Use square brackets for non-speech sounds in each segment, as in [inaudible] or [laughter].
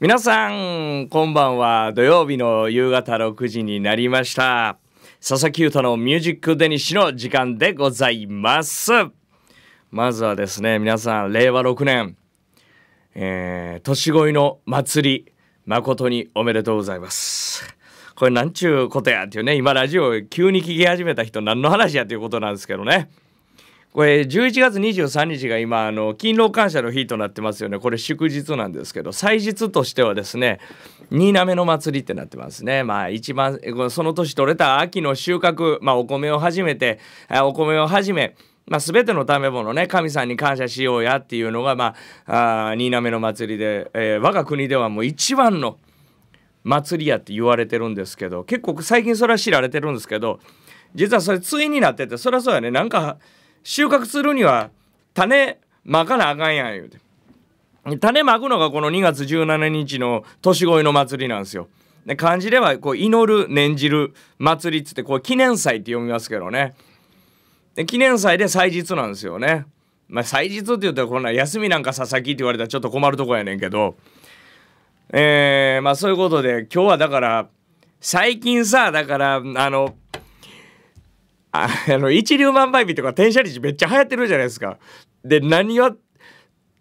皆さんこんばんは土曜日の夕方6時になりました佐々木優太のミュージックデニッシュの時間でございますまずはですね皆さん令和6年、えー、年越いの祭り誠におめでとうございますこれなんちゅうことやっていうね今ラジオ急に聞き始めた人何の話やっていうことなんですけどねこれ11月23日が今あの勤労感謝の日となってますよねこれ祝日なんですけど祭日としてはですね新滑の祭りってなってますねまあ一番その年取れた秋の収穫、まあ、お米をはじめてお米を始めまあ、全ての食べ物ね神さんに感謝しようやっていうのが、まあ、あ新滑の祭りで、えー、我が国ではもう一番の祭りやって言われてるんですけど結構最近それは知られてるんですけど実はそれついになっててそりゃそうやねなんか収穫するには種まかなあかんやん言うて種まくのがこの2月17日の年越えの祭りなんですよ。で漢字ではこう祈る念じる祭りっつってこう記念祭って読みますけどねで記念祭で祭日なんですよね。まあ、祭日って言ったらこんな休みなんか佐々木って言われたらちょっと困るとこやねんけど、えー、まあそういうことで今日はだから最近さだからあのあの一粒万倍日とか転写日めっちゃ流行ってるじゃないですか。で何な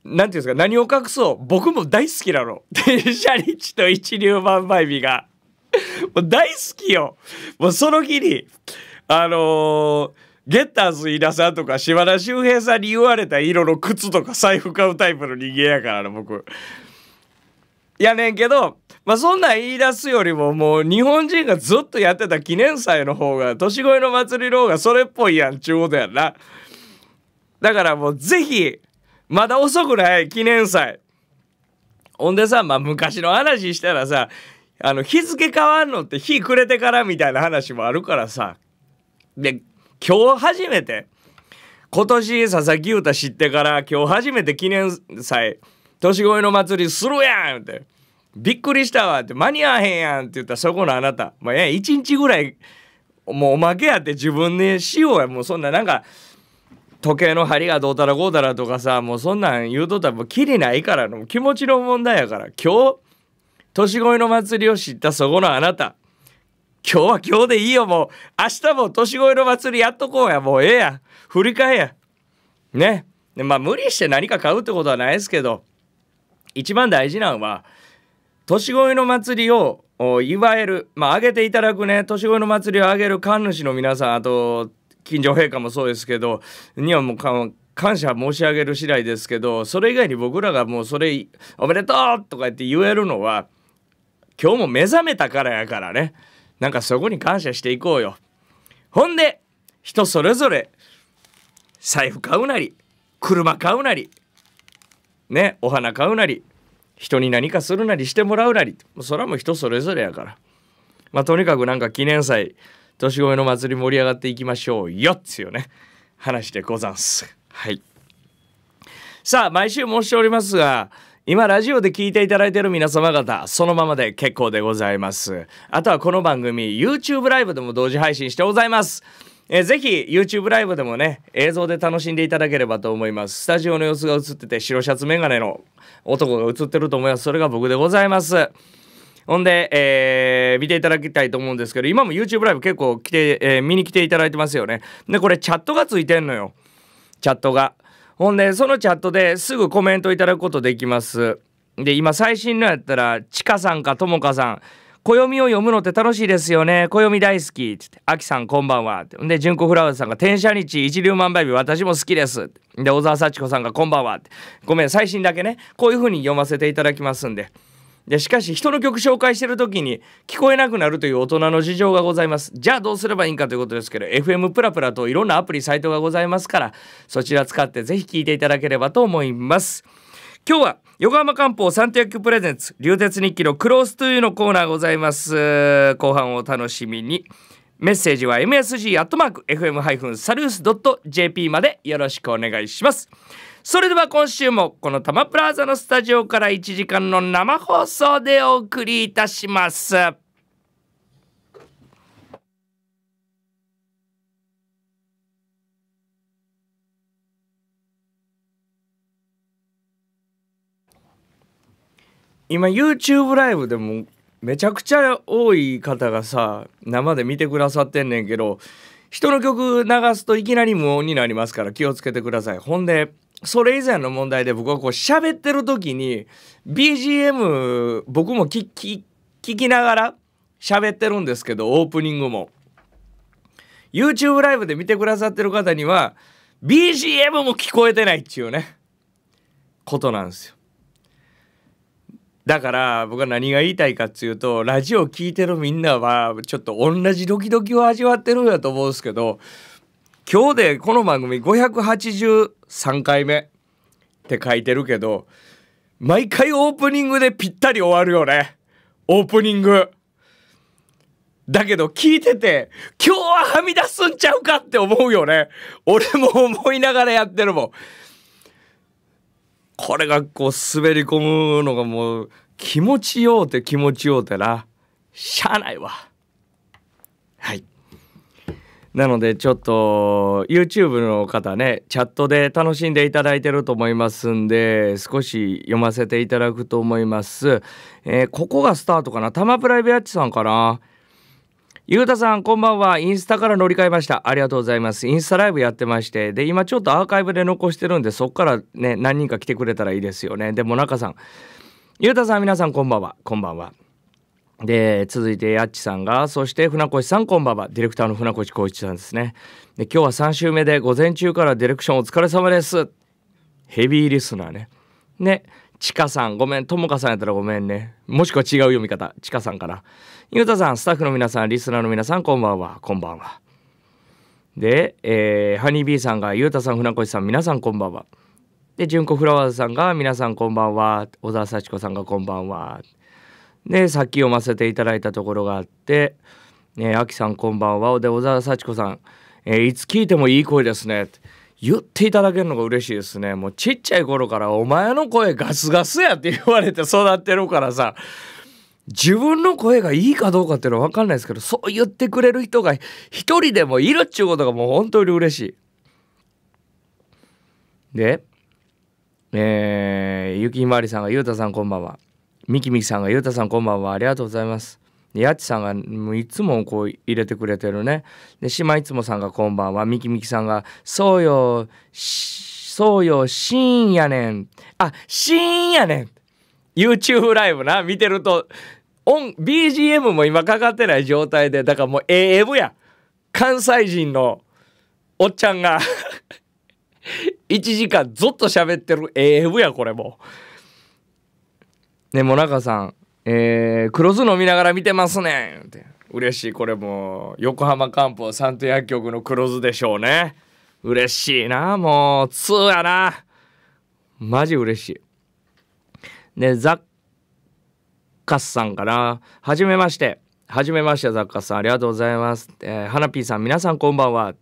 何ていうんですか何を隠そう僕も大好きなの転写 [laughs] 日と一粒万倍日がもう大好きよもうその日にあのーゲッターズ飯田さんとか島田秀平さんに言われた色の靴とか財布買うタイプの人間やからな僕やねんけど、まあ、そんなん言い出すよりももう日本人がずっとやってた記念祭の方が年越えの祭りの方がそれっぽいやんちゅうことやんな。だからもうぜひまだ遅くない記念祭。ほんでさ、まあ、昔の話したらさあの日付変わんのって日暮れてからみたいな話もあるからさで今日初めて今年佐々木優太知ってから今日初めて記念祭年越えの祭りするやんって。びっくりしたわって間に合わへんやんって言ったそこのあなた、まあ、え1日ぐらいもうおまけやって自分でしようやもうそんななんか時計の針がどうたらこうたらとかさもうそんなん言うとったらもうきりないからの気持ちの問題やから今日年越えの祭りを知ったそこのあなた今日は今日でいいよもう明日も年越えの祭りやっとこうやもうええや振り返やねまあ無理して何か買うってことはないですけど一番大事なのは年越えの祭りをいわゆる、まあ、あげていただくね、年越えの祭りをあげる神主の皆さん、あと、近所陛下もそうですけど、にはもう感謝申し上げる次第ですけど、それ以外に僕らがもうそれ、おめでとうとか言って言えるのは、今日も目覚めたからやからね。なんかそこに感謝していこうよ。ほんで、人それぞれ、財布買うなり、車買うなり、ね、お花買うなり、人に何かするなりしてもらうなりそれはもう人それぞれやからまあとにかくなんか記念祭年越えの祭り盛り上がっていきましょうよっつよね話でござんすはいさあ毎週申しておりますが今ラジオで聞いていただいている皆様方そのままで結構でございますあとはこの番組 YouTube ライブでも同時配信してございますえぜひ YouTube ライブでもね映像で楽しんでいただければと思いますスタジオの様子が映ってて白シャツメガネの男が映ってると思います。それが僕でございます。ほんで、えー、見ていただきたいと思うんですけど、今も YouTube ライブ結構来て、えー、見に来ていただいてますよね。で、これチャットがついてんのよ。チャットが。ほんで、そのチャットですぐコメントいただくことできます。で、今最新のやったら、ちかさんかともかさん。暦を読むのって楽しいですよね。暦大好き。つって、あきさんこんばんは。で、純子フラワーさんが、転写日一粒万倍日私も好きです。で、小沢幸子さんがこんばんは。って。ごめん、最新だけね。こういう風に読ませていただきますんで。で、しかし、人の曲紹介してる時に聞こえなくなるという大人の事情がございます。じゃあどうすればいいんかということですけど、FM プラプラといろんなアプリ、サイトがございますから、そちら使ってぜひ聴いていただければと思います。今日は横浜漢方サンティアックプレゼンツ流鉄日記のクローストゥーのコーナーございます後半を楽しみにメッセージは msg アットマーク fm サルース .jp までよろしくお願いしますそれでは今週もこのタマプラザのスタジオから1時間の生放送でお送りいたします今 YouTube ライブでもめちゃくちゃ多い方がさ生で見てくださってんねんけど人の曲流すといきなり無音になりますから気をつけてくださいほんでそれ以前の問題で僕はこう喋ってる時に BGM 僕も聞き聞きながら喋ってるんですけどオープニングも YouTube ライブで見てくださってる方には BGM も聞こえてないっていうねことなんですよだから僕は何が言いたいかっていうとラジオ聴いてるみんなはちょっと同じドキドキを味わってるんやと思うんですけど今日でこの番組583回目って書いてるけど毎回オープニングでぴったり終わるよねオープニング。だけど聞いてて今日ははみ出すんちゃうかって思うよね。俺も思いながらやってるもん。これがこう滑り込むのがもう気持ちようて気持ちようてなしゃあないわはいなのでちょっと YouTube の方ねチャットで楽しんでいただいてると思いますんで少し読ませていただくと思います、えー、ここがスタートかなマプライベアッチさんかなゆうたさん、こんばんは。インスタから乗り換えました。ありがとうございます。インスタライブやってまして、で、今ちょっとアーカイブで残してるんで、そっからね、何人か来てくれたらいいですよね。で、も中さん、ゆうたさん、皆さん、こんばんは。こんばんは。で、続いて、やっちさんが、そして、船越さん、こんばんは。ディレクターの船越浩一さんですね。で、今日は3週目で、午前中からディレクションお疲れ様です。ヘビーリスナーね。ね、ちかさん、ごめん、ともかさんやったらごめんね。もしくは違う読み方、ちかさんかな。ゆうたさん、スタッフの皆さん、リスナーの皆さん、こんばんは、こんばんは。で、えー、ハニービーさんが、ゆうたさん、船越さん、皆さん、こんばんは。で、純子フラワーズさんが、皆さん、こんばんは。小沢幸子さんが、こんばんは。で、さっき読ませていただいたところがあって、えー、あきさん、こんばんは。で、小沢幸子さん、えー、いつ聞いてもいい声ですね。言っていただけるのが嬉しいですねもうちっちゃい頃から「お前の声ガスガスや」って言われて育ってるからさ自分の声がいいかどうかっていうのは分かんないですけどそう言ってくれる人が一人でもいるっちゅうことがもう本当に嬉しい。でえー、ゆきまりさんが「ゆうたさんこんばんは」みきみきさんが「ゆうたさんこんばんはありがとうございます」やっちさんがもういつもこう入れてくれてるねで島いつもさんが「こんばんは」みきみきさんが「そうよそうよしんやねん」あ「しんやねん」YouTube ライブな見てるとン、BGM も今かかってない状態で、だからもう AM や。関西人のおっちゃんが1 [laughs] 時間ずっと喋ってる AM や、これもねえ、もなかさん、えー、黒酢飲みながら見てますね。って嬉しい、これも横浜漢方三都薬局の黒酢でしょうね。嬉しいな、もう、通やな。マジ嬉しい。ね、雑カスさんかな。はじめまして。はじめまして、ザッカスさん。ありがとうございます。えー、はなぴーさん、皆さんこんばんは。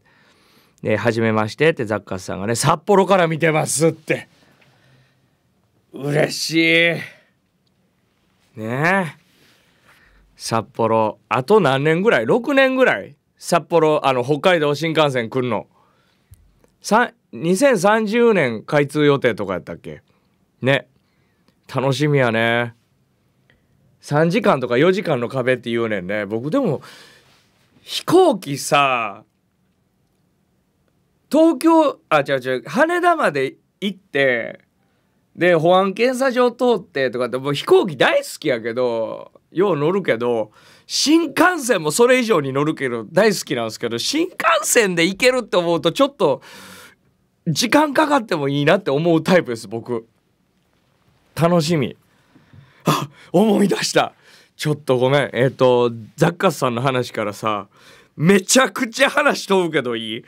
えー、はじめましてってザッカスさんがね、札幌から見てますって。嬉しい。ねえ。札幌、あと何年ぐらい ?6 年ぐらい札幌、あの、北海道新幹線来るの。2030年開通予定とかやったっけね楽しみやね3時間とか4時間の壁って言うねんね僕でも飛行機さ東京あ違う違う羽田まで行ってで保安検査場通ってとかってもう飛行機大好きやけどよう乗るけど新幹線もそれ以上に乗るけど大好きなんですけど新幹線で行けるって思うとちょっと時間かかってもいいなって思うタイプです僕楽しみ。あ思い出したちょっとごめんえっ、ー、とザッカスさんの話からさめちゃくちゃ話飛ぶけどいい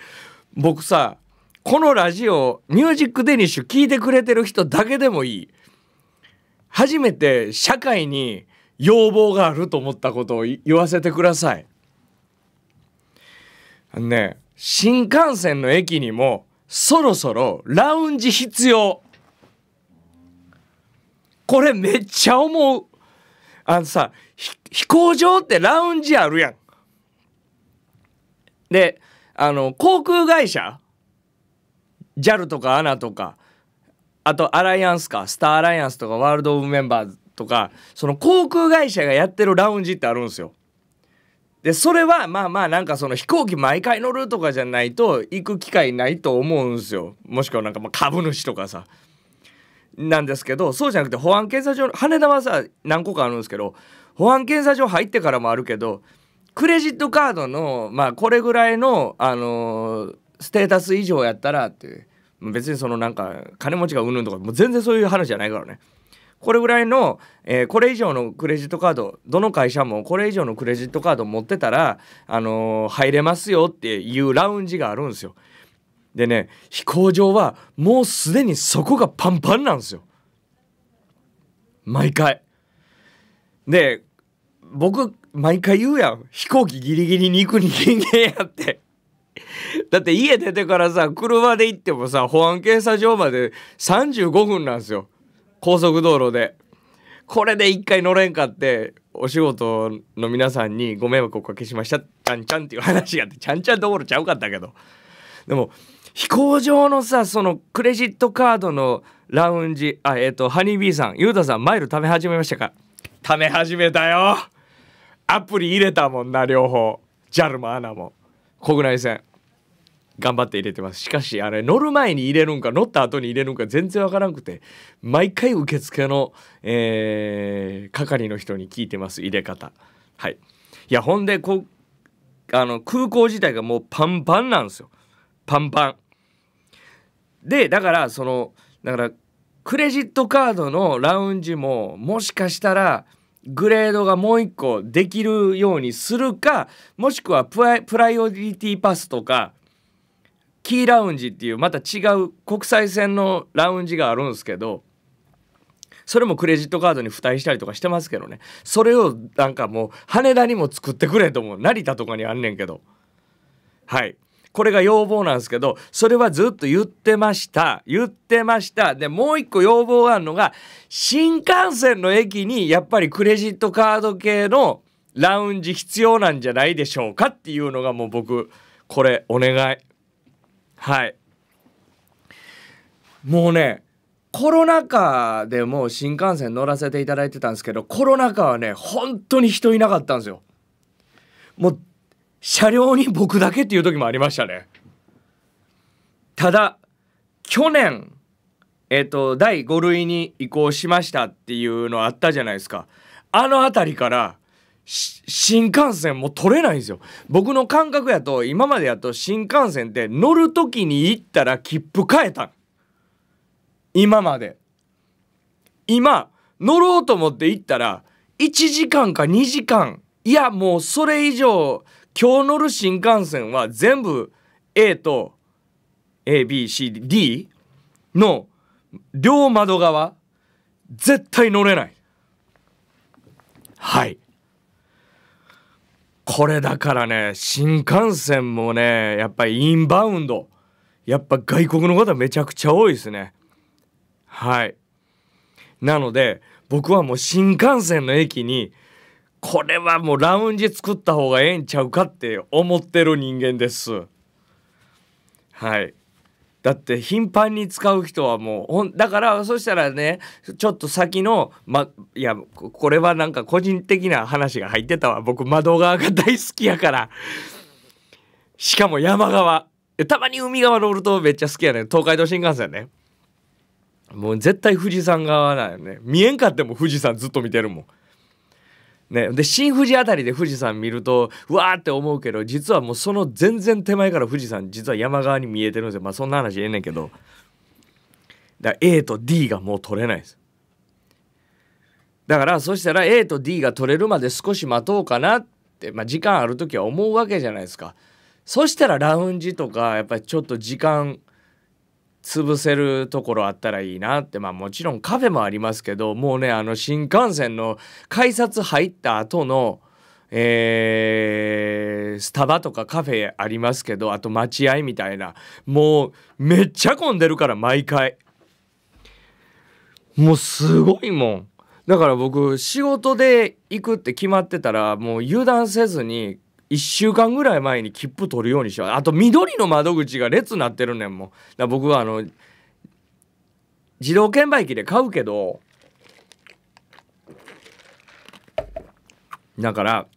僕さこのラジオ「ミュージックデニッシュ」聞いてくれてる人だけでもいい初めて社会に要望があると思ったことを言わせてくださいあのね新幹線の駅にもそろそろラウンジ必要これめっちゃ思うあのさ飛行場ってラウンジあるやんであの航空会社 JAL とか ANA とかあとアライアンスかスターアライアンスとかワールド・オブ・メンバーズとかその航空会社がやってるラウンジってあるんですよ。でそれはまあまあなんかその飛行機毎回乗るとかじゃないと行く機会ないと思うんですよもしくはなんかま株主とかさなんですけどそうじゃなくて保安検査場羽田はさ何個かあるんですけど保安検査場入ってからもあるけどクレジットカードのまあこれぐらいの、あのー、ステータス以上やったらって別にそのなんか金持ちがうぬんとかもう全然そういう話じゃないからねこれぐらいの、えー、これ以上のクレジットカードどの会社もこれ以上のクレジットカード持ってたら、あのー、入れますよっていうラウンジがあるんですよ。でね飛行場はもうすでにそこがパンパンなんですよ毎回で僕毎回言うやん飛行機ギリギリに行く人間やって [laughs] だって家出てからさ車で行ってもさ保安検査場まで35分なんですよ高速道路でこれで一回乗れんかってお仕事の皆さんにご迷惑をおかけしましたちゃんちゃんっていう話があってちゃんちゃんどころちゃうかったけどでも飛行場のさそのクレジットカードのラウンジあえっ、ー、とハニービーさんユうタさんマイル貯め始めましたか貯め始めたよアプリ入れたもんな両方 JAL もアナも国内線頑張って入れてますしかしあれ乗る前に入れるんか乗った後に入れるんか全然わからんくて毎回受付の、えー、係の人に聞いてます入れ方はいいやほんでこあの空港自体がもうパンパンなんですよパンパンでだからそのだからクレジットカードのラウンジももしかしたらグレードがもう一個できるようにするかもしくはプライオリティパスとかキーラウンジっていうまた違う国際線のラウンジがあるんですけどそれもクレジットカードに付帯したりとかしてますけどねそれをなんかもう羽田にも作ってくれと思う成田とかにあんねんけどはい。これが要望なんですけどそれはずっと言ってました言ってましたでもう一個要望があるのが新幹線の駅にやっぱりクレジットカード系のラウンジ必要なんじゃないでしょうかっていうのがもう僕これお願いはいもうねコロナ禍でも新幹線乗らせていただいてたんですけどコロナ禍はね本当に人いなかったんですよもう車両に僕だけっていう時もありましたね。ただ、去年、えっ、と、第5類に移行しましたっていうのあったじゃないですか。あの辺りから、新幹線も取れないんですよ。僕の感覚やと、今までやと新幹線って乗る時に行ったら切符変えた今まで。今、乗ろうと思って行ったら、1時間か2時間、いや、もうそれ以上、今日乗る新幹線は全部 A と ABCD の両窓側絶対乗れないはいこれだからね新幹線もねやっぱりインバウンドやっぱ外国の方めちゃくちゃ多いですねはいなので僕はもう新幹線の駅にこれはもうラウンジ作った方がええんちゃうかって思ってる人間ですはいだって頻繁に使う人はもうだからそしたらねちょっと先のまいやこれはなんか個人的な話が入ってたわ僕窓側が大好きやからしかも山側たまに海側乗るとめっちゃ好きやね東海道新幹線ねもう絶対富士山側なんよね見えんかっても富士山ずっと見てるもんね、で新富士辺りで富士山見るとうわーって思うけど実はもうその全然手前から富士山実は山側に見えてるんですよまあそんな話ええねんけどだから A と D がもう取れないですだからそしたら A と D が取れるまで少し待とうかなって、まあ、時間ある時は思うわけじゃないですかそしたらラウンジとかやっぱりちょっと時間潰せるところあったらいいなってまあもちろんカフェもありますけどもうねあの新幹線の改札入った後のえー、スタバとかカフェありますけどあと待合みたいなもうめっちゃ混んでるから毎回もうすごいもんだから僕仕事で行くって決まってたらもう油断せずに1週間ぐらい前に切符取るようにしようあと緑の窓口が列になってるねんもだ僕はあの自動券売機で買うけどだから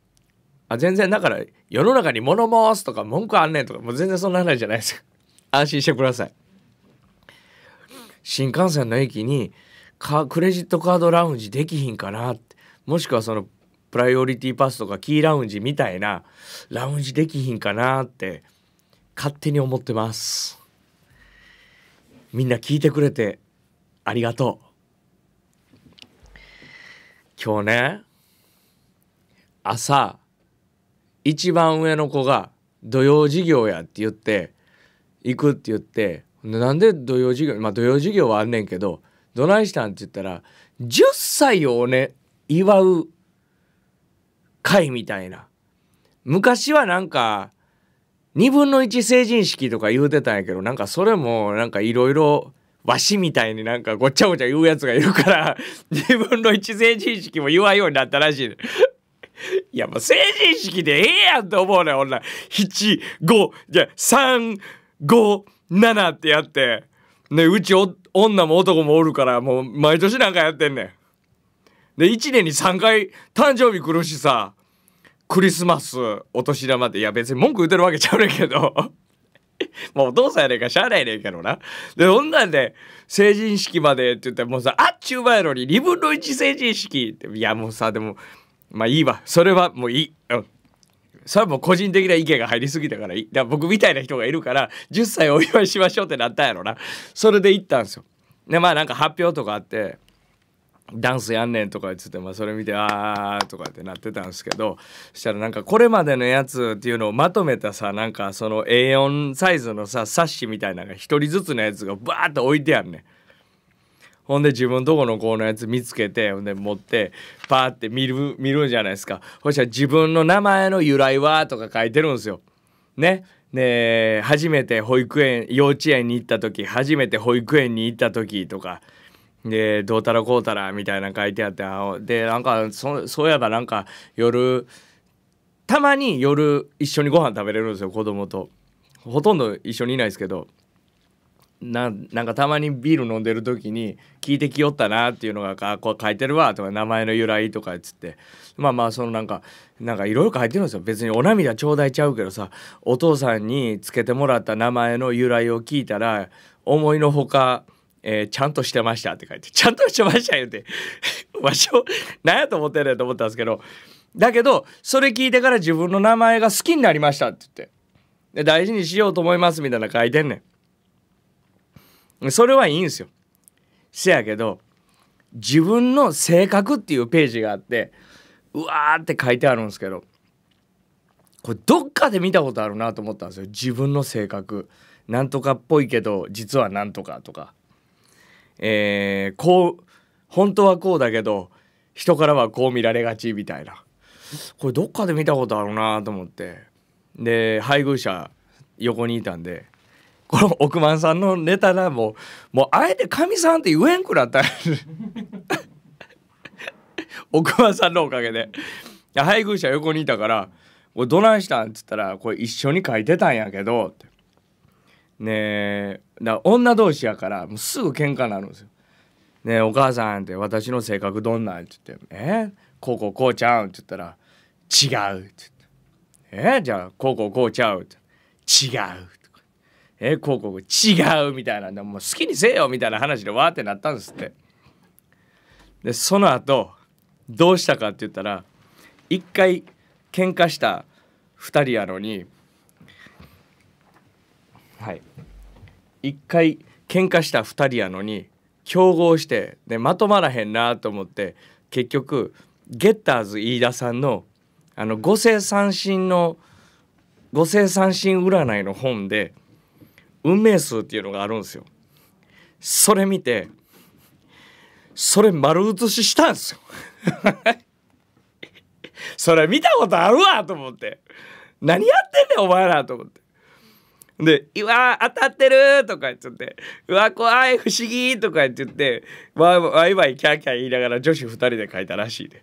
あ全然だから世の中に物申すとか文句あんねんとかもう全然そんな話じゃないです [laughs] 安心してください新幹線の駅にカクレジットカードラウンジできひんかなもしくはそのプライオリティパスとかキーラウンジみたいなラウンジできひんかなって勝手に思ってますみんな聞いてくれてありがとう今日ね朝一番上の子が土曜授業やって言って行くって言ってなんで土曜授業まあ土曜授業はあんねんけどどないしたんって言ったら10歳をね祝う会みたいな昔はなんか2分の1成人式とか言うてたんやけどなんかそれもなんかいろいろわしみたいになんかごちゃごちゃ言うやつがいるから自 [laughs] 分の一成人式も言わんようになったらしい。[laughs] いやもう成人式でええやんと思うねん女75じゃ357ってやってねうち女も男もおるからもう毎年なんかやってんねん。で1年に3回誕生日来るしさクリスマスお年玉でいや別に文句言うてるわけちゃうねんけど [laughs] もうお父さんやねんかしゃあないねんけどなで女で成人式までって言ったらもうさあっちゅう前やのに2分の1成人式っていやもうさでもまあいいわそれはもういいうんそれはもう個人的な意見が入りすぎたからいいだから僕みたいな人がいるから10歳お祝いしましょうってなったんやろなそれで行ったんですよでまあなんか発表とかあってダンスやんねんとか言ってて、まあ、それ見て「あー」とかってなってたんですけどそしたらなんかこれまでのやつっていうのをまとめたさなんかその A4 サイズのさ冊子みたいなのが1人ずつのやつがバーッて置いてあんねん。ほんで自分とこの子のやつ見つけてほんで持ってパーって見る見るんじゃないですかそしたら自分の名前の由来はとか書いてるんですよ。ね。で初めて保育園幼稚園に行った時初めて保育園に行った時とかでどうたらこうたらみたいな書いてあってでなんかそそういえばなんか夜たまに夜一緒にご飯食べれるんですよ子供とほとんど一緒にいないですけどななんかたまにビール飲んでる時に聞いてきよったなっていうのが「こう書いてるわ」とか「名前の由来」とかっつってまあまあそのなんかなんかいろいろ書いてるんですよ別にお涙頂戴ちゃうけどさお父さんにつけてもらった名前の由来を聞いたら思いのほかえー、ちゃんとしてましたって書いて、ちゃんとしてましたよって。[laughs] わしを、何やと思ってんねんと思ったんですけど、だけど、それ聞いてから自分の名前が好きになりましたって言って、で大事にしようと思いますみたいな書いてんねん。それはいいんですよ。せやけど、自分の性格っていうページがあって、うわーって書いてあるんですけど、これどっかで見たことあるなと思ったんですよ。自分の性格。なんとかっぽいけど、実はなんとかとか。えー、こう本当はこうだけど人からはこう見られがちみたいなこれどっかで見たことあるなと思ってで配偶者横にいたんでこの億万さんのネタなもうもうあえて「神さん」って言えんくなった億万 [laughs] さんのおかげで配偶者横にいたから「これどないしたん?」っつったら「これ一緒に書いてたんやけど」ってねだ女同士やからもうすぐ喧嘩になるんですよ。ねお母さんって私の性格どんなん?」って言って「えこうこうこうちゃうって言ったら「違う」って言って「えじゃあこうこうこうちゃう」って「違う」とか「えこうこう違う」みたいなでもう好きにせよみたいな話でわーってなったんですって。でその後どうしたかって言ったら一回喧嘩した2人やのにはい。1回喧嘩した2人やのに競合してでまとまらへんなと思って結局ゲッターズ飯田さんのあの五星三振の五星三振占いの本で運命数っていうのがあるんですよ。それ見てそれ丸写ししたんですよ。[laughs] それ見たことあるわと思って何やってんねんお前らと思ってで、うわ当たってるとか言っちゃって、うわ怖い不思議とか言って言って、わいわいキャーキャー言いながら女子2人で書いたらしいで。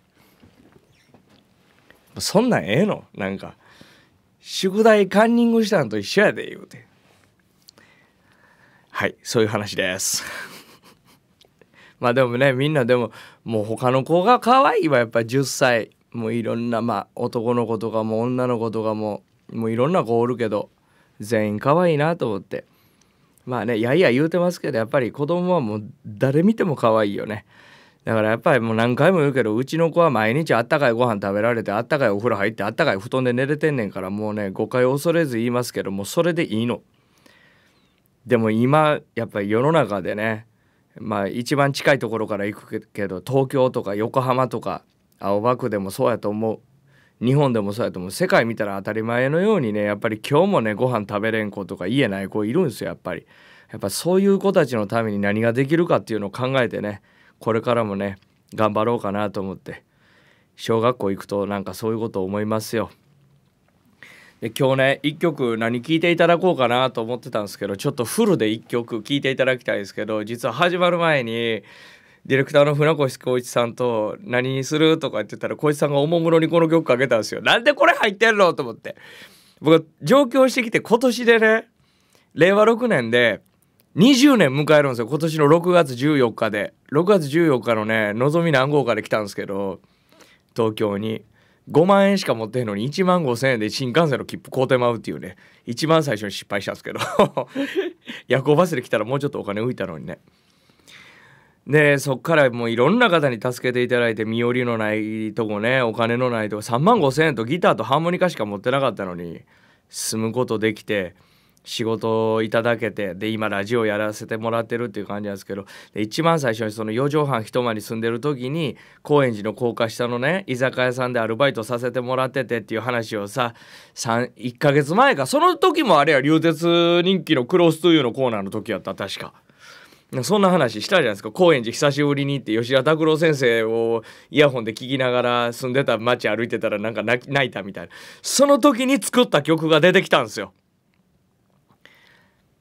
そんなんええのなんか、宿題カンニングしたんと一緒やで、言うて。はい、そういう話です。[laughs] まあでもね、みんなでも、もう他の子が可愛いわ、やっぱ10歳。もういろんな、まあ男の子とかも女の子とかも、もういろんな子おるけど、全員可愛いなと思ってまあねやいや言うてますけどやっぱり子供はもう誰見ても可愛いよねだからやっぱりもう何回も言うけどうちの子は毎日あったかいご飯食べられてあったかいお風呂入ってあったかい布団で寝れてんねんからもうね誤解を恐れず言いますけどもそれでいいの。でも今やっぱり世の中でねまあ一番近いところから行くけど東京とか横浜とか青葉区でもそうやと思う日本でもそうやと思う世界見たら当たり前のようにねやっぱり今日もねご飯食べれん子とか言えない子いるんですよやっぱりやっぱそういう子たちのために何ができるかっていうのを考えてねこれからもね頑張ろうかなと思って小学校行くとなんかそういうこと思いますよで今日ね1曲何聴いていただこうかなと思ってたんですけどちょっとフルで1曲聴いていただきたいんですけど実は始まる前にディレクターの船越光一さんと「何にする?」とか言ってたら光一さんがおもむろにこの曲かけたんですよ。なんでこれ入ってんのと思って僕上京してきて今年でね令和6年で20年迎えるんですよ今年の6月14日で6月14日のねのぞみ何号かで来たんですけど東京に。5万円しか持ってへんのに1万5,000円で新幹線の切符買うてまうっていうね一番最初に失敗したんですけど [laughs] 夜行バスで来たらもうちょっとお金浮いたのにね。でそっからもういろんな方に助けていただいて身寄りのないとこねお金のないとこ3万5,000円とギターとハーモニカしか持ってなかったのに住むことできて仕事をいただけてで今ラジオやらせてもらってるっていう感じなんですけどで一番最初にその4畳半一間に住んでる時に高円寺の高架下のね居酒屋さんでアルバイトさせてもらっててっていう話をさ1ヶ月前かその時もあれや流鉄人気のクロストゥーユーのコーナーの時やった確か。そんな話したじゃないですか高円寺久しぶりにって吉田拓郎先生をイヤホンで聴きながら住んでた街歩いてたらなんか泣いたみたいなその時に作った曲が出てきたんですよ。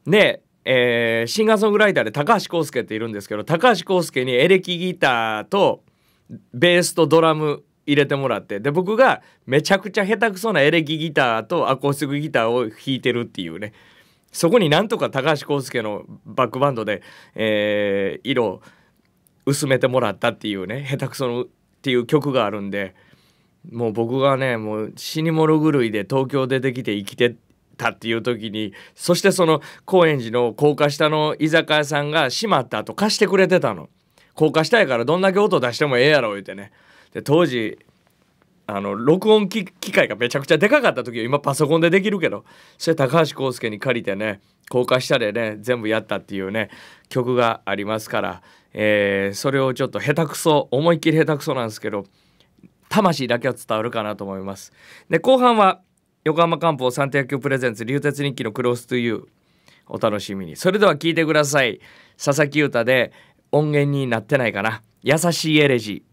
で、えー、シンガーソングライターで高橋康介っているんですけど高橋康介にエレキギターとベースとドラム入れてもらってで僕がめちゃくちゃ下手くそなエレキギターとアコースティックギターを弾いてるっていうねそこになんとか高橋康介のバックバンドで、えー、色薄めてもらったっていうね下手くそのっていう曲があるんでもう僕がねもう死に物狂いで東京出てきて生きてたっていう時にそしてその高円寺の高架下の居酒屋さんが閉まった後貸してくれてたの高架下やからどんだけ音出してもええやろ言うてねで当時あの録音機械がめちゃくちゃでかかった時は今パソコンでできるけどそれ高橋康介に借りてね高架下でね全部やったっていうね曲がありますから、えー、それをちょっと下手くそ思いっきり下手くそなんですけど魂だけは伝わるかなと思います。で後半は横浜漢方三手野球プレゼンツ流鉄日記のクロストゥユーお楽しみにそれでは聴いてください佐々木歌で音源になってないかな優しいエレジー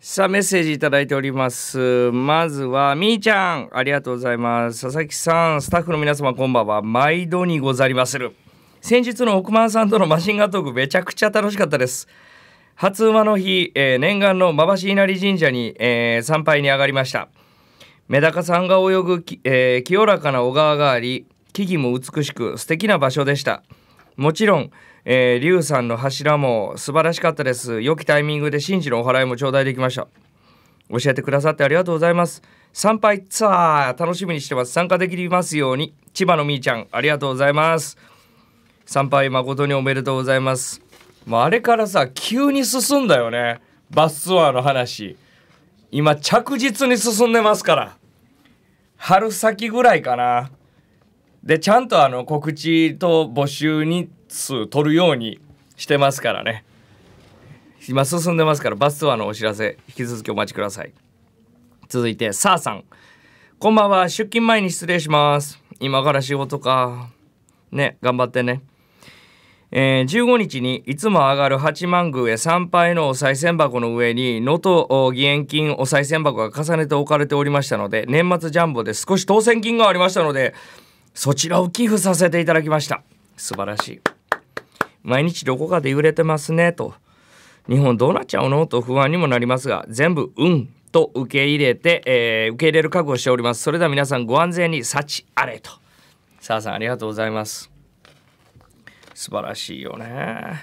さあメッセージいただいておりますまずはみーちゃんありがとうございます佐々木さんスタッフの皆様こんばんは毎度にござりまする先日の奥万さんとのマシンガトークめちゃくちゃ楽しかったです初馬の日、えー、念願の馬橋稲荷神社に、えー、参拝に上がりましたメダカさんが泳ぐ、えー、清らかな小川があり木々も美しく素敵な場所でしたもちろんえー、リさんの柱も素晴らしかったです。良きタイミングで真珠のお払いも頂戴できました。教えてくださってありがとうございます。参拝ツアー楽しみにしてます。参加できますように。千葉のみーちゃん、ありがとうございます。参拝誠におめでとうございます。もあ、あれからさ、急に進んだよね。バスツアーの話。今、着実に進んでますから。春先ぐらいかな。で、ちゃんとあの告知と募集に数取るようにしてますからね今進んでますからバスツアーのお知らせ引き続きお待ちください続いてさあさんこんばんは出勤前に失礼します今から仕事かね頑張ってねえー、15日にいつも上がる八幡宮へ参拝のお賽銭箱の上に能登義援金お賽銭箱が重ねて置かれておりましたので年末ジャンボで少し当選金がありましたのでそちらを寄付させていただきました素晴らしい。毎日どこかで揺れてますねと日本どうなっちゃうのと不安にもなりますが全部うんと受け入れて、えー、受け入れる覚悟しておりますそれでは皆さんご安全に幸あれと澤さんありがとうございます素晴らしいよね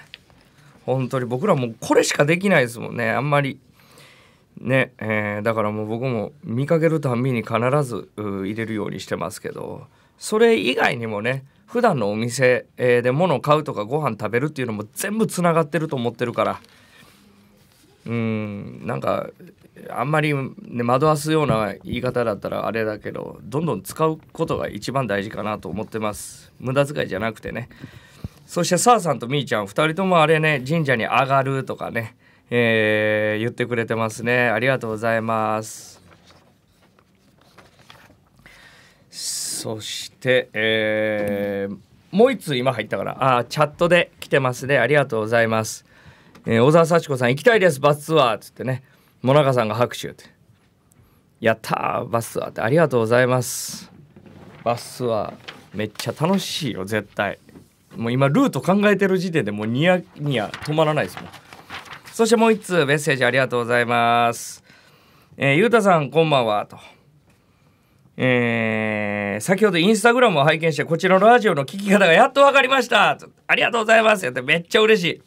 本当に僕らもうこれしかできないですもんねあんまりねえー、だからもう僕も見かけるたんびに必ず入れるようにしてますけどそれ以外にもね普段のお店で物を買うとかご飯食べるっていうのも全部つながってると思ってるからうんなんかあんまり、ね、惑わすような言い方だったらあれだけどどんどん使うことが一番大事かなと思ってます無駄遣いじゃなくてねそしてさあさんとみーちゃん2人ともあれね神社に上がるとかね、えー、言ってくれてますねありがとうございますそして、えー、もう一通今入ったから、あ、チャットで来てますね。ありがとうございます。えー、小沢幸子さん、行きたいです、バスツアーつってね。モナカさんが拍手って。やったー、バスツアーって。ありがとうございます。バスツアー、めっちゃ楽しいよ、絶対。もう今、ルート考えてる時点でもうニヤニヤ止まらないですもん。そしてもう一通メッセージありがとうございます。えー、ゆうたさん、こんばんは。と。えー、先ほどインスタグラムを拝見してこちらのラジオの聞き方がやっと分かりましたありがとうございますってめっちゃ嬉しい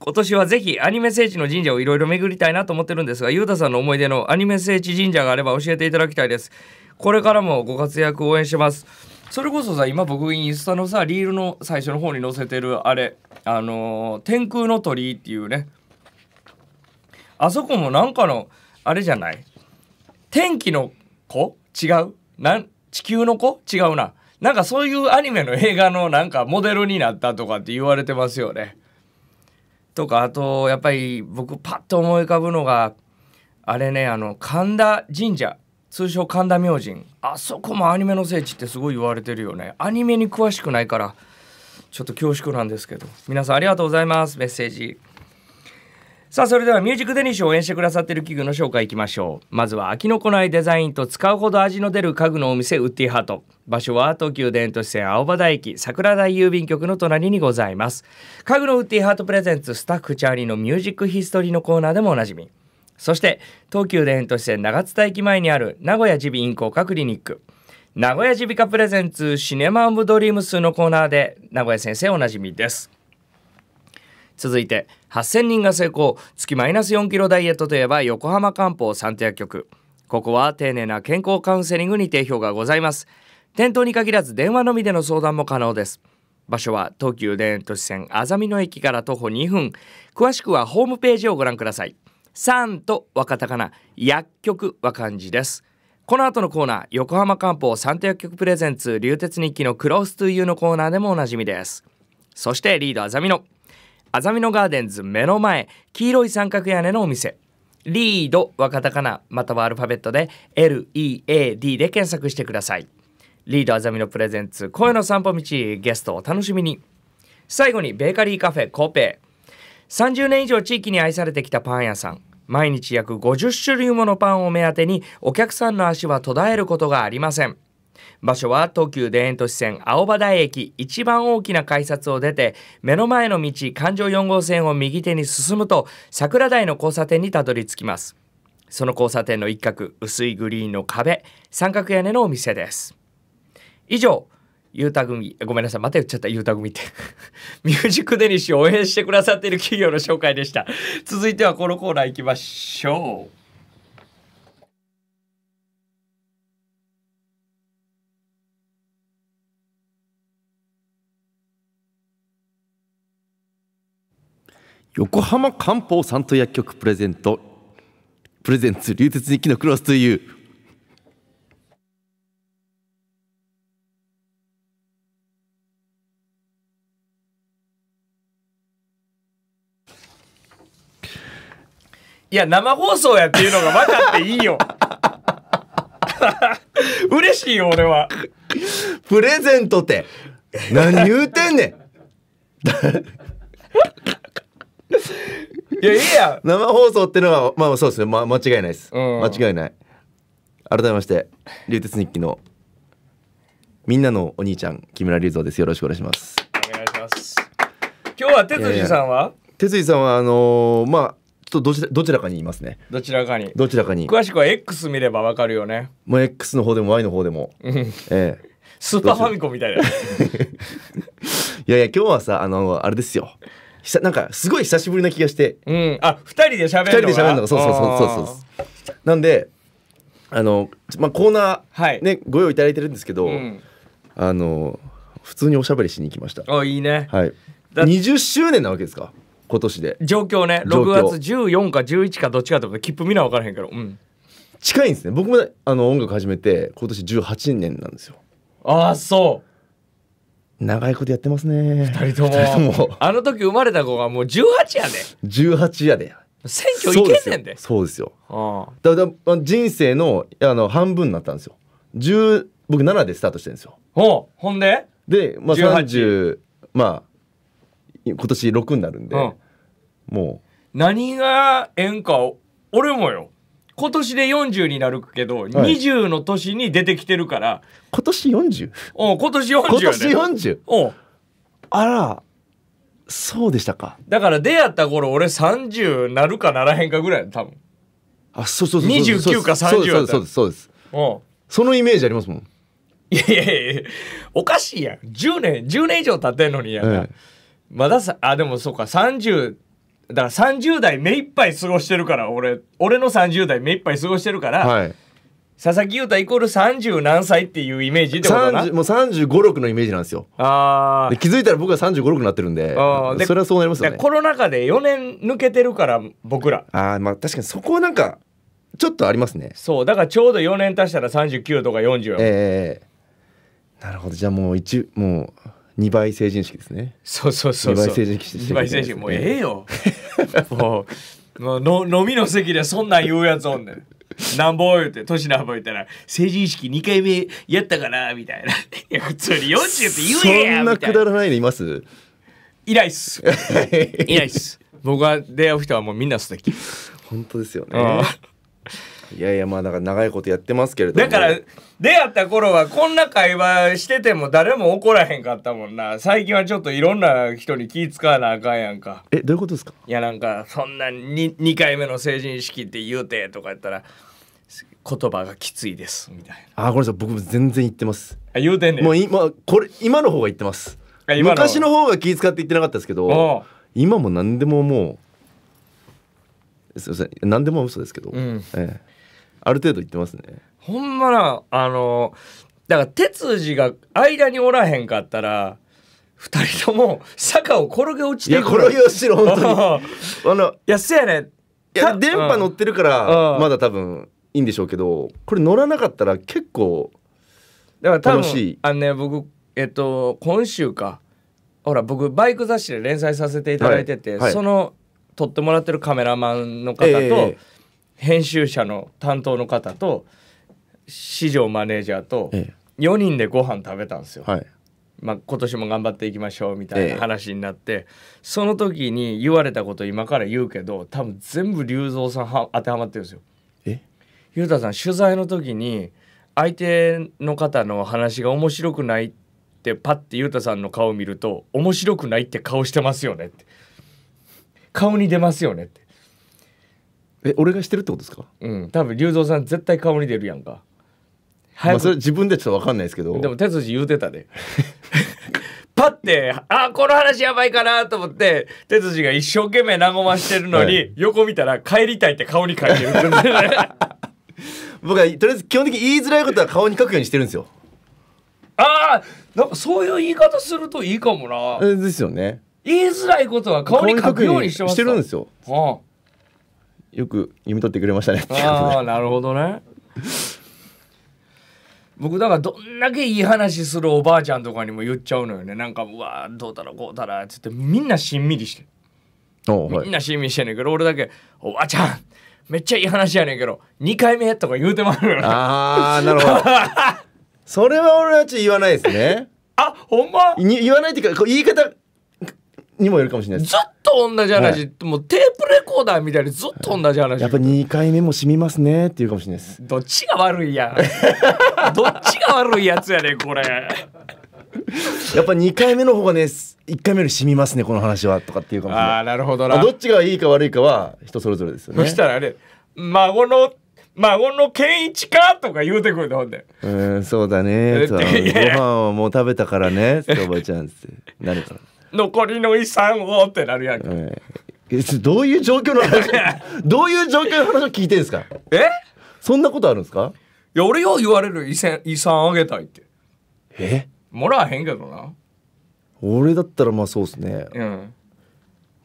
今年はぜひアニメ聖地の神社をいろいろ巡りたいなと思ってるんですがゆうたさんの思い出のアニメ聖地神社があれば教えていただきたいですこれからもご活躍応援してますそれこそさ今僕インスタのさリールの最初の方に載せてるあれあのー、天空の鳥居っていうねあそこもなんかのあれじゃない天気の子違うなん地球の子違うな。なんかそういうアニメの映画のなんかモデルになったとかって言われてますよね。とかあとやっぱり僕パッと思い浮かぶのがあれねあの神田神社通称神田明神あそこもアニメの聖地ってすごい言われてるよねアニメに詳しくないからちょっと恐縮なんですけど皆さんありがとうございますメッセージ。さあそれではミュージックデニッシュを応援してくださっている器具の紹介いきましょうまずは飽きのこないデザインと使うほど味の出る家具のお店ウッディハート場所は東急電都市線青葉台駅桜台郵便局の隣にございます家具のウッディハートプレゼンツスタッフチャーリーのミュージックヒストリーのコーナーでもおなじみそして東急田園都市線長津田駅前にある名古屋耳鼻咽喉科クリニック名古屋耳鼻科プレゼンツシネマドリームスのコーナーで名古屋先生おなじみです続いて8000人が成功月マイナス4キロダイエットといえば横浜漢方三手薬局ここは丁寧な健康カウンセリングに定評がございます店頭に限らず電話のみでの相談も可能です場所は東急田園都市線あざみ野駅から徒歩2分詳しくはホームページをご覧ください3と若カナ薬局は漢字ですこの後のコーナー、横浜漢方三手薬局プレゼンツ、流鉄日記のクロストゥーユーのコーナーでもおなじみです。そしてリードあざみの。あざみのガーデンズ目の前黄色い三角屋根のお店リードはカタカナまたはアルファベットで LEAD で検索してくださいリードあざみのプレゼンツ声の散歩道ゲストお楽しみに最後にベーカリーカフェコペ30年以上地域に愛されてきたパン屋さん毎日約50種類ものパンを目当てにお客さんの足は途絶えることがありません場所は東急田園都市線青葉台駅一番大きな改札を出て目の前の道環状4号線を右手に進むと桜台の交差点にたどり着きますその交差点の一角薄いグリーンの壁三角屋根のお店です以上ゆうた組ごめんなさいまた言っちゃったゆうた組って [laughs] ミュージックデニッシュを応援してくださっている企業の紹介でした続いてはこのコーナー行きましょう横浜漢方三都薬局プレゼントプレゼンツ流鉄日記のクロスといういや生放送やっていうのが分かっていいよ [laughs] 嬉しいよ俺はプレゼントって何言うてんねんいやいいや生放送ってのはまあそうですね、ま、間違いないです、うん、間違いない改めまして流鉄日記のみんなのお兄ちゃん木村隆三ですよろしくお願いしますお願いします今日は哲司さんは哲司さんはあのー、まあちょっとどちらどちらかにいますねどちらかにどちらかに詳しくは X 見ればわかるよねもう X の方でも Y の方でもええスーパーファミコンみたいな [laughs] いやいや今日はさあのあれですよなんかすごい久しぶりな気がして、うん、あ二人で喋るの2人で喋るのそうそうそうそうそうなんであの、まあ、コーナー、はい、ねご用意いただいてるんですけど、うん、あの普通におしゃべりしに行きましたあいいねはい20周年なわけですか今年で状況ね6月14か11かどっちかってこと切符見な分からへんけど、うん、近いんですね僕もあの音楽始めて今年18年なんですよああそ長いことやってますね2人ともあの時生まれた子がもう18やで18やで選挙いけんねんでそうですよだから人生のあの半分になったんですよ1僕7でスタートしてるんですよほんでで、まあ、30まあ今年6になるんで、うん、もう何がええんか俺もよ今年で40になるけど、はい、20の年に出てきてるから今年 40? お今年40、今年 40? おあらそうでしたかだから出会った頃俺30なるかならへんかぐらい多分あそうそうそうそう29か30やったそうですそうですおそのイメージありますもんいやいやいやおかしいやん10年10年以上経ってんのにやん、ええ、まださあでもそうか30だから30代目いっぱい過ごしてるから俺俺の30代目いっぱい過ごしてるから、はい、佐々木優太イコール30何歳っていうイメージってことなもう3 5 6のイメージなんですよああ気づいたら僕は3 5 6になってるんででそれはそうなりますよねコロナ禍で4年抜けてるから僕らああまあ確かにそこはなんかちょっとありますねそうだからちょうど4年足したら39とか40ええー、なるほどじゃあもう一もう二倍成人式ですねそうそうそうそう2倍成人式しね、2倍成人もうええよ [laughs] もうもうの飲みの席でそんなん言うやつおんねんなんぼ言うて、年なんぼ言ったら、成人式二回目やったかなみたいな。[laughs] いや、普通に40って言うやそんなくだらないのいますいないっす。[laughs] いないっす。僕は出会う人はもうみんな素敵。本当ですよね。いやいやまあだから長いことやってますけれどもだから出会った頃はこんな会話してても誰も怒らへんかったもんな最近はちょっといろんな人に気使わなあかんやんかえどういうことですかいやなんかそんなに 2, 回目の成人式って言うてとか言ったら言葉がきついですみたいなあごめんなさい僕も全然言ってますあ言うてんねんもう今これ今の方が言ってます昔の方が気使って言ってなかったですけど今も何でももうすいません何でも嘘ですけど、うん、ええある程度言ってますねほんまなあのだから哲司が間におらへんかったら2人とも坂を転げ落ちていや転げ落ちる本当に [laughs] あのいやせやねいや電波乗ってるからまだ多分いいんでしょうけどこれ乗らなかったら結構楽しいだから多分あのね僕えっと今週かほら僕バイク雑誌で連載させていただいてて、はいはい、その撮ってもらってるカメラマンの方と、えー編集者の担当の方と市場マネージャーと4人でご飯食べたんですよ。はいまあ、今年も頑張っていきましょうみたいな話になって、その時に言われたこと今から言うけど多分全部龍三さんは当てはまってるんですよ。えゆうたさん取材の時に相手の方の話が面白くないってパッてゆうたさんの顔を見ると面白くないって顔してますよねって顔に出ますよねってえ俺がしてるってことですかうん多分龍造さん絶対顔に出るやんかまあ、それ自分でちょっと分かんないですけどでも哲筋言うてたでパッてあこの話やばいかなと思って哲筋が一生懸命和ましてるのに、はい、横見たら「帰りたい」って顔に書いてる [laughs] 僕はとりあえず基本的に言いづらいことは顔に書くようにしてるんですよああんかそういう言い方するといいかもなですよね言いづらいことは顔に書くようにしてますしてるんですよああよく読み取ってくれましたねああなるほどね僕だからどんだけいい話するおばあちゃんとかにも言っちゃうのよねなんかうわどうだろうこうだらっつってみんなしんみりしてみんなしんみりしてんねんけど俺だけ「おばあちゃんめっちゃいい話やねんけど2回目」とか言うてまうのよ、ね、ああなるほど [laughs] それは俺はちょっと言わないですねあほんま言わないっていうか言い方にもよるかもしれないずっと同じ話、はい、もうテープレコーダーみたいにずっと同じ話、はい、やっぱ2回目もしみますねっていうかもしれないですどっちが悪いや [laughs] どっちが悪いやつやねこれやっぱ2回目の方がね1回目よりしみますねこの話はとかっていうかもしれないあなるほどなどっちがいいか悪いかは人それぞれですよねそしたらあれ孫の孫の健一かとか言うてくるのほんで「うんそうだね」ご飯をもう食べたからね」そおばちゃんって [laughs] なるから。残りの遺産をってなるやんか、えー、どういう状況の話 [laughs] どういう状況の話を聞いてるんですかえそんなことあるんですかいや俺よう言われる遺産遺産あげたいってえもらわへんけどな俺だったらまあそうですねうん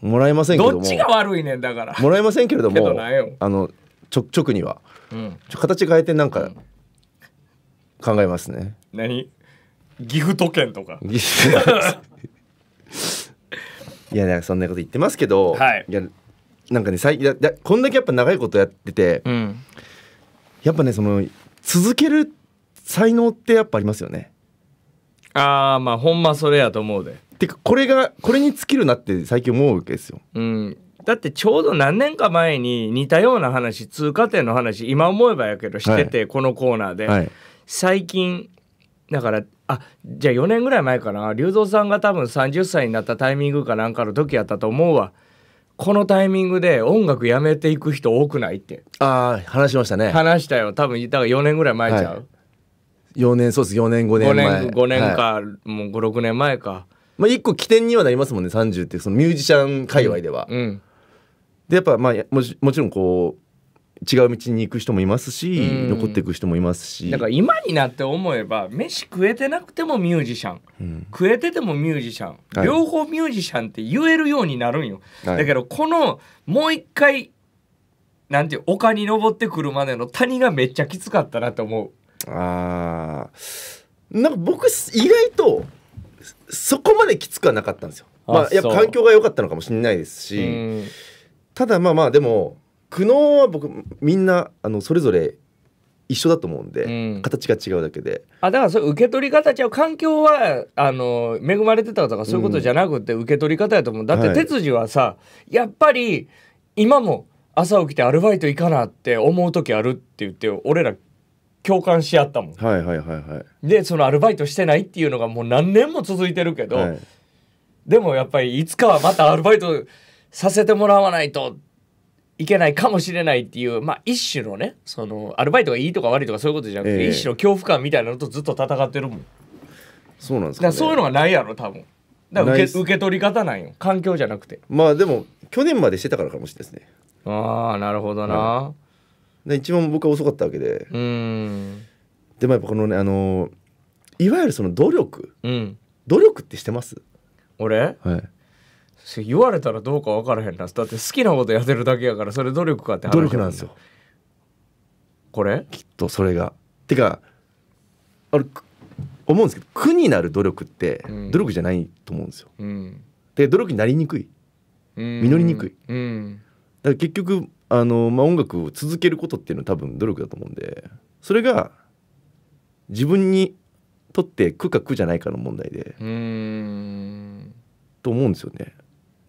もらえませんけどどっちが悪いねんだからもらえませんけれどもあのちょ直には、うん、形変えてなんか考えますね何ギフト券とかいやそんなこと言ってますけど、はい、いやなんかね最近こんだけやっぱ長いことやってて、うん、やっぱねその続ける才能ってやっぱありますよね。ああまあほんまそれやと思うで。てかこれがこれに尽きるなって最近思うわけですよ。うん、だってちょうど何年か前に似たような話通過点の話今思えばやけどしてて、はい、このコーナーで、はい、最近だからあじゃあ4年ぐらい前かな龍造さんが多分30歳になったタイミングかなんかの時やったと思うわこのタイミングで音楽やめていく人多くないってああ話しましたね話したよ多分だから4年ぐらい前ちゃう、はい、4年そうっす4年5年前5年 ,5 年か、はい、もう56年前かまあ一個起点にはなりますもんね30ってそのミュージシャン界隈では、うん、うん、でやっぱまあもちろんこう違う道に行く人もいますし、残っていく人もいますしだから今になって思えば飯食えてなくてもミュージシャン、うん、食えててもミュージシャン、はい、両方ミュージシャンって言えるようになるんよ、はい、だけどこのもう一回なんていう丘に登ってくるまでの谷がめっちゃきつかったなと思うあなんか僕意外とそこまできつくはなかったんですよまあやっぱ環境が良かったのかもしれないですし、ただまあまあでも苦悩は僕みんなあのそれぞれ一緒だと思うんで、うん、形が違うだけであだからそれ受け取り方違う環境はあの恵まれてたとかそういうことじゃなくて、受け取り方やと思う、ん、だって哲司はさ、はい、やっぱり今も朝起きてアルバイト行かなって思う時あるって言って俺ら共感し合ったもん、はいはいはいはい、でそのアルバイトしてないっていうのがもう何年も続いてるけど、はい、でもやっぱりいつかはまたアルバイトさせてもらわないとっていけないかもしれないっていう、まあ、一種のねそのアルバイトがいいとか悪いとかそういうことじゃなくて、えー、一種の恐怖感みたいなのとずっと戦ってるもんそうなんですか、ね,、そういうのがないやろ多分だから受け受け取り方なんよ環境じゃなくてまあでも去年までしてたからかもしれないですねああなるほどな、はい、一番僕は遅かったわけでうんでもやっぱこのねあのいわゆるその努力、うん、努力ってしてます俺、はい、言われたらどうか分からへんなだって好きなことやってるだけやからそれ努力かって話努力なんですよこれきっとそれがてかあれ思うんですけど苦になる努力って努力じゃないと思うんですよ、うん、で努力になりにくい実りにくい、うん、だから結局あの、まあ、音楽を続けることっていうのは多分努力だと思うんでそれが自分にとって苦か苦じゃないかの問題でと思うんですよね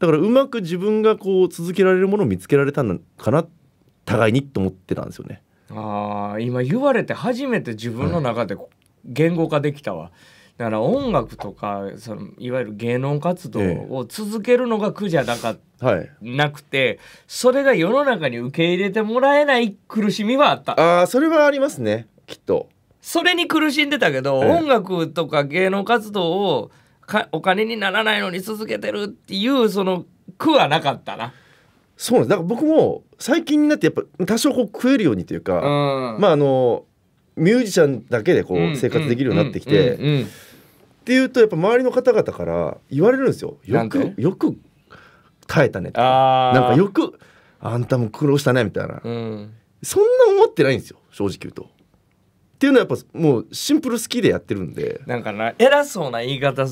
だからうまく自分がこう続けられるものを見つけられたのかな互いにと思ってたんですよね。ああ今言われて初めて自分の中で言語化できたわ。だから音楽とかそのいわゆる芸能活動を続けるのが苦じゃなか、はい、なくてそれが世の中に受け入れてもらえない苦しみはあったあそれはありますねきっとそれに苦しんでたけど、ええ、音楽とか芸能活動をお金にならないのに続けてるっていうその苦はなかったな。そうなんですだから僕も最近になってやっぱ多少こう食えるようにというか、うん、まああのミュージシャンだけでこう生活できるようになってきて、っていうとやっぱ周りの方々から言われるんですよ。よくよく耐えたねとかなんかよくあんたも苦労したねみたいな、うん、そんな思ってないんですよ正直言うと。っていうのはやっぱもうシンプル好きでやってるんでなんかな偉そうな言い方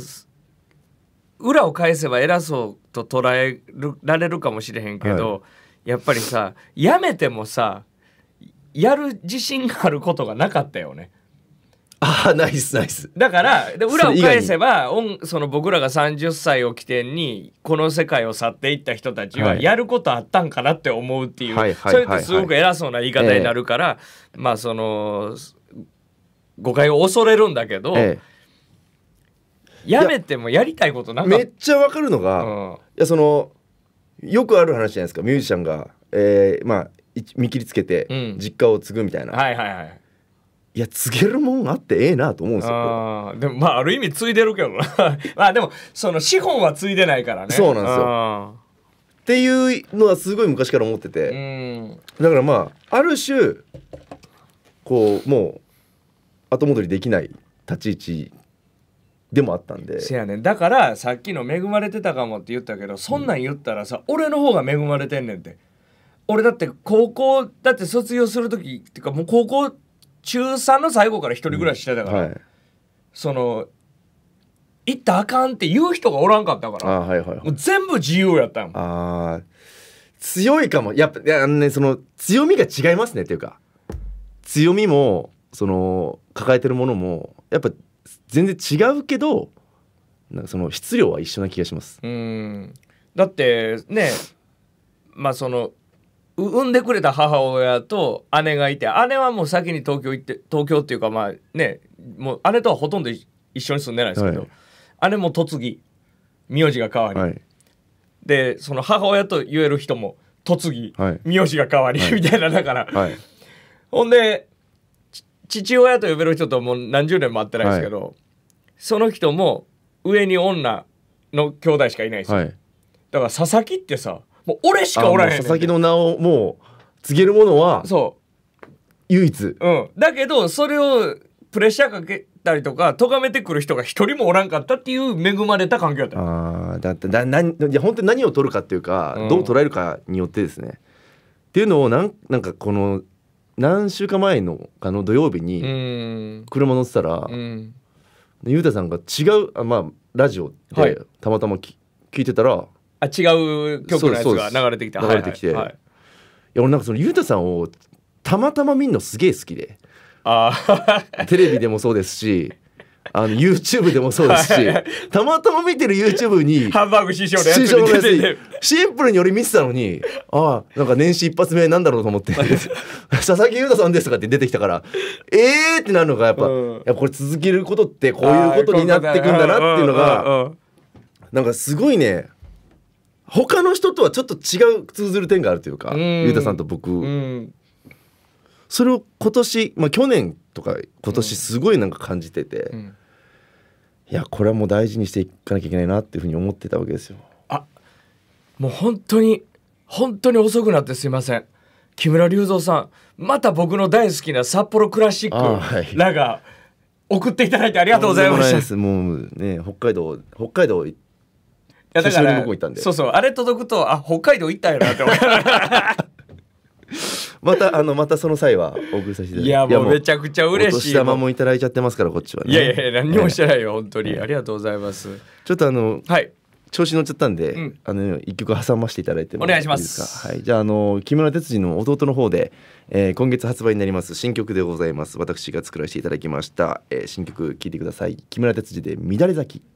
裏を返せば偉そうと捉えられるかもしれへんけど、はい、やっぱりさやめてもさやる自信があることがなかったよね。ああナイスナイスだからで裏を返せばそその僕らが30歳を起点にこの世界を去っていった人たちはやることあったんかなって思うっていう、はい、それってすごく偉そうな言い方になるから、えー、まあその誤解を恐れるんだけど、ええ、やめてもやりたいことなんかめっちゃわかるのが、うん、いやそのよくある話じゃないですかミュージシャンが、えー、まあ見切りつけて実家を継ぐみたいな、うん、はいはいはいいや継げるもんあってええなと思うんですよでもまあある意味継いでるけどな [laughs] まあでもその資本は継いでないからねそうなんですよっていうのはすごい昔から思っててだからまあある種こうもう後戻りできない立ち位置でもあったんでせやねんだからさっきの「恵まれてたかも」って言ったけどそんなん言ったらさ、うん、俺の方が恵まれてんねんって俺だって高校だって卒業する時っていうかもう高校中3の最後から一人暮らししてたから、うんはい、その行ったあかんって言う人がおらんかったから、はいはい、もう全部自由やったんあ強いかもやっぱねその強みが違いますねっていうか強みもその抱えてるものもやっぱ全然違うけどなんかその質量は一緒な気がしますうんだってねまあその産んでくれた母親と姉がいて姉はもう先に東京行って東京っていうかまあねもう姉とはほとんど一緒に住んでないですけど、はい、姉も嫁ぎ名字が変わり、はい、でその母親と言える人も嫁ぎ、はい、名字が変わり、みたいなだから、ほんで父親と呼べる人ともう何十年も会ってないですけど、はい、その人も上に女の兄弟しかいないですよ、はい、だから佐々木ってさもう俺しかおらへんん佐々木の名をもう告げるものはそう唯一、うん、だけどそれをプレッシャーかけたりとか咎めてくる人が一人もおらんかったっていう恵まれた環境だったあだってだな本当に何を取るかっていうか、うん、どう捉えるかによってですねっていうのをなんなんかこの何週間前のあの土曜日に車乗ってたら、うんゆうたさんが違うあ、まあ、ラジオでたまたまき、はい、聞いてたらあ違う曲のやつが流れてきた流れてきて、はいはい、いや俺なんかそのゆうたさんをたまたま見るのすげえ好きであテレビでもそうですしあの YouTube でもそうですし、たまたま見てる YouTube にハンバーグ師匠のやつのやつシンプルに俺見てたのにああなんか年始一発目なんだろうと思って「[laughs] 佐々木優太さんです」とかって出てきたから「ええ!」ってなるのがやっぱ、うん、やっぱこれ続けることってこういうことになってくんだなっていうのがなんかすごいね他の人とはちょっと違う通ずる点があるというか裕太さんと僕。それを今年、まあ、去年とか今年すごいなんか感じてて、うん、いやこれはもう大事にしていかなきゃいけないなっていうふうに思ってたわけですよ。あもう本当に本当に遅くなってすいません。木村隆三さんまた僕の大好きな札幌クラシックらが送っていただいてありがとうございました。もうね北海道北海道いやだからそうそうあれ届くとあ北海道行ったんやなって思って。[laughs] またあのまたその際はお送りさせていただきますいやもうめちゃくちゃ嬉しいお年玉もいただいちゃってますからこっちはねいやいや何にもしてないよ、本当に、ありがとうございますちょっとあのはい調子乗っちゃったんで、あの一曲挟ませていただいてもお願いしますはい、じゃああの木村哲司の弟の方で、え今月発売になります新曲でございます私が作らせていただきました、え新曲聴いてください木村哲司で乱れ咲き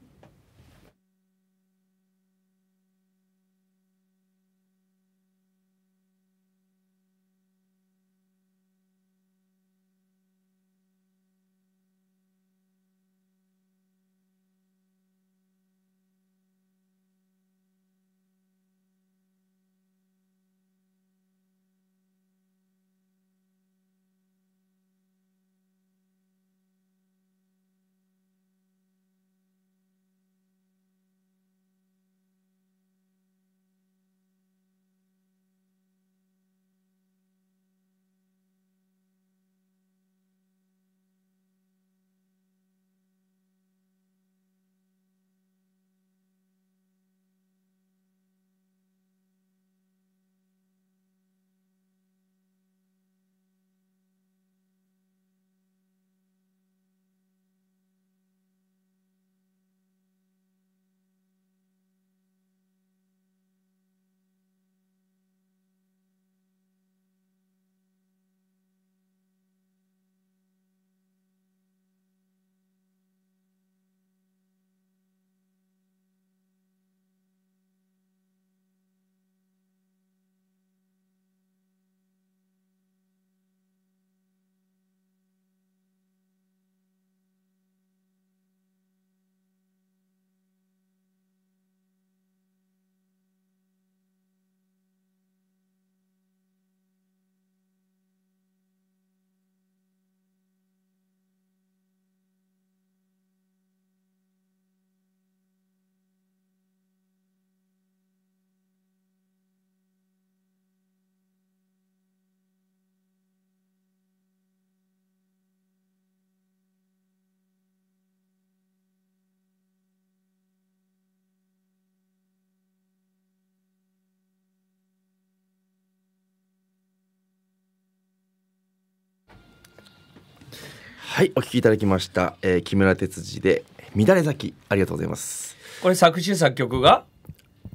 はいお聞きいただきました、えー、木村哲司で乱れ咲きありがとうございますこれ作詞作曲が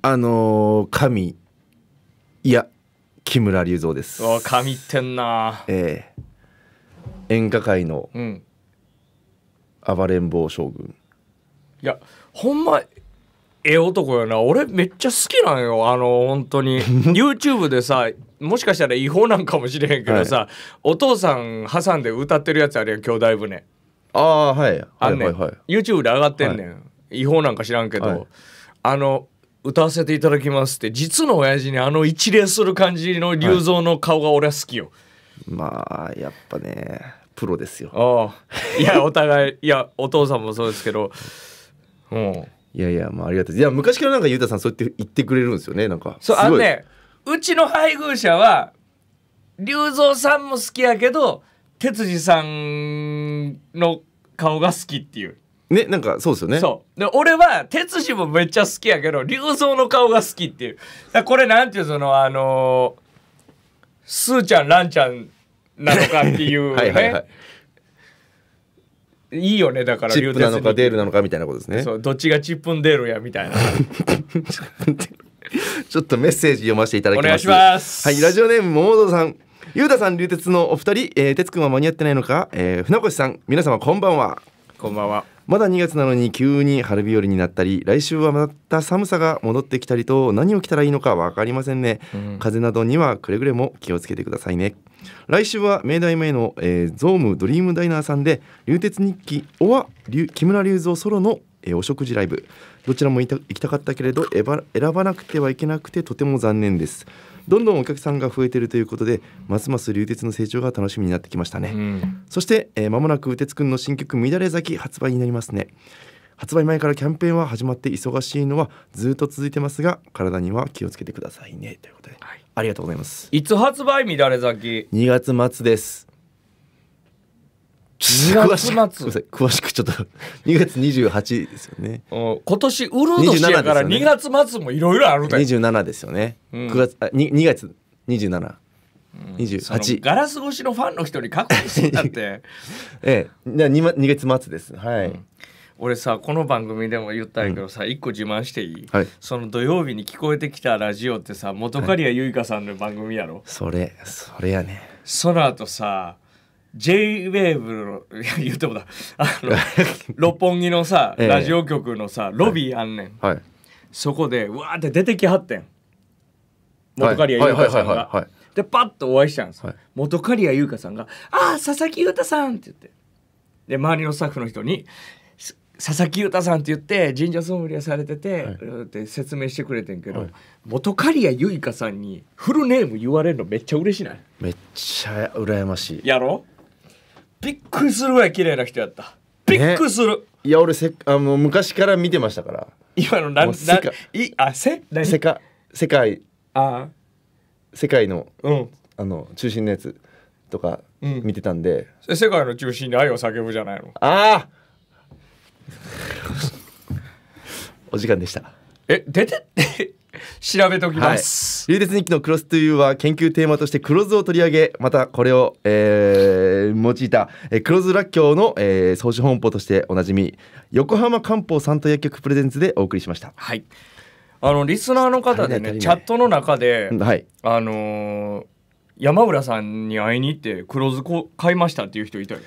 あのー、神いや木村隆三ですお神ってんなええー、演歌界のうん。暴れん坊将軍、いやほんまええ男やな俺めっちゃ好きなんよあの本当に [laughs] YouTube でさもしかしたら違法なんかもしれへんけどさ、はい、お父さん挟んで歌ってるやつあるやん兄弟船ああはいあねあはいはいはい、YouTube で上がってんねん、はい、違法なんか知らんけど、はい、あの歌わせていただきますって実の親父にあの一礼する感じの龍造の顔が俺は好きよ、まあやっぱねプロですよいやお互いいやお父さんもそうですけどうんいやいやまあありがたいいや昔からなんか裕太さんそうやって言ってくれるんですよねなんかそうあのねうちの配偶者は龍造さんも好きやけど哲司さんの顔が好きっていう。ね、なんかそうですよね。そうで俺は哲司もめっちゃ好きやけど龍造の顔が好きっていうだこれなんていうそのあのー、すーちゃんらんちゃんなのかっていうね [laughs] はいはい、はい、いいよねだからチップなのかデールなのかみたいなことですねそうどっちがチップンデールやみたいな [laughs] [laughs] ちょっとメッセージ読ませていただきます。お願いします。はい、ラジオネームモードさん。ゆうたさん、流鉄のお二人、えー、てつくんは間に合ってないのか、えー、船越さん、皆様こんばんは。こんばんは。まだ2月なのに急に春日和になったり来週はまた寒さが戻ってきたりと何を着たらいいのか分かりませんね、うん、風邪などにはくれぐれも気をつけてくださいね来週は明大前の、えー、ゾームドリームダイナーさんで流鉄日記おは木村隆三ソロのえー、お食事ライブどちらも行きたかったけれど選ばなくてはいけなくてとても残念ですどんどんお客さんが増えているということでますます流鉄の成長が楽しみになってきましたね、うん、そしてま、えー、もなくうてつくんの新曲「乱れ咲き」発売になりますね発売前からキャンペーンは始まって忙しいのはずっと続いてますが体には気をつけてくださいねということで、はい、ありがとうございますいつ発売乱れ咲き2月末です詳し詳しくちょっと2 [laughs] 月28ですよね今年売る年やから2月末もいろいろあるだ27ですよね、月 2, 月2728、ガラス越しのファンの人に確認するたって [laughs] ええ 2, 月末ですはい、俺さこの番組でも言ったんやけどさ、一1個自慢していい、その土曜日に聞こえてきたラジオってさ元刈谷結花さんの番組やろ、それそれやねその後さ J-WAVE の [laughs] 言ってもだあの [laughs] 六本木のさ、ラジオ局のさロビーあんねん、はい、そこでわーって出てきはってん元刈谷優香さんがでパッとお会いしたんです、はい、元刈谷優香さんが「ああ佐々木裕太さん」って言ってで周りのスタッフの人に「佐々木裕太さん」って言って神社ソムリエされてて、はい、って説明してくれてんけど、はい、元刈谷優香さんにフルネーム言われるのめっちゃ嬉しないめっちゃ羨ましいやろびっくりするぐらい綺麗な人やったびっくりする、いや俺せあの昔から見てましたから今のなんう世界いあせ何世界世界あ世界のうんあの中心のやつとか見てたんで、世界の中心で愛を叫ぶじゃないのああ [laughs] お時間でしたえ出て調べておきます。はい、日記のクロストゥユーは研究テーマとして黒酢を取り上げ、またこれを、えー、用いた、えー、黒酢らっきょうの、えー、創始本舗としておなじみ、横浜漢方三都薬局プレゼンツでお送りしました。はい。あのリスナーの方でね、チャットの中で、はい、あのー、山浦さんに会いに行って黒酢こ買いましたっていう人いたよ。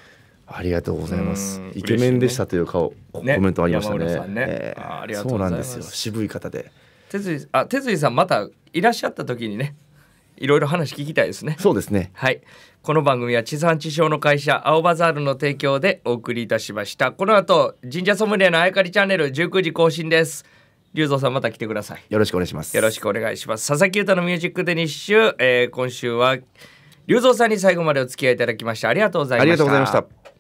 ありがとうございます。イケメンでしたという顔、ね、コメントありましたね。ねねえー、ありがとうございます。そうなんですよ。渋い方で。哲司あ哲司さんまたいらっしゃった時にね [laughs] いろいろ話聞きたいですねそうですねはいこの番組は地産地消の会社青バザールの提供でお送りいたしましたこの後神社ソムリエのあやかりチャンネル19時更新です龍造さんまた来てくださいよろしくお願いしますよろしくお願いします佐々木太のミュージックで日週、えー、今週は龍造さんに最後までお付き合いいただきましてありがとうございましたありがとうございました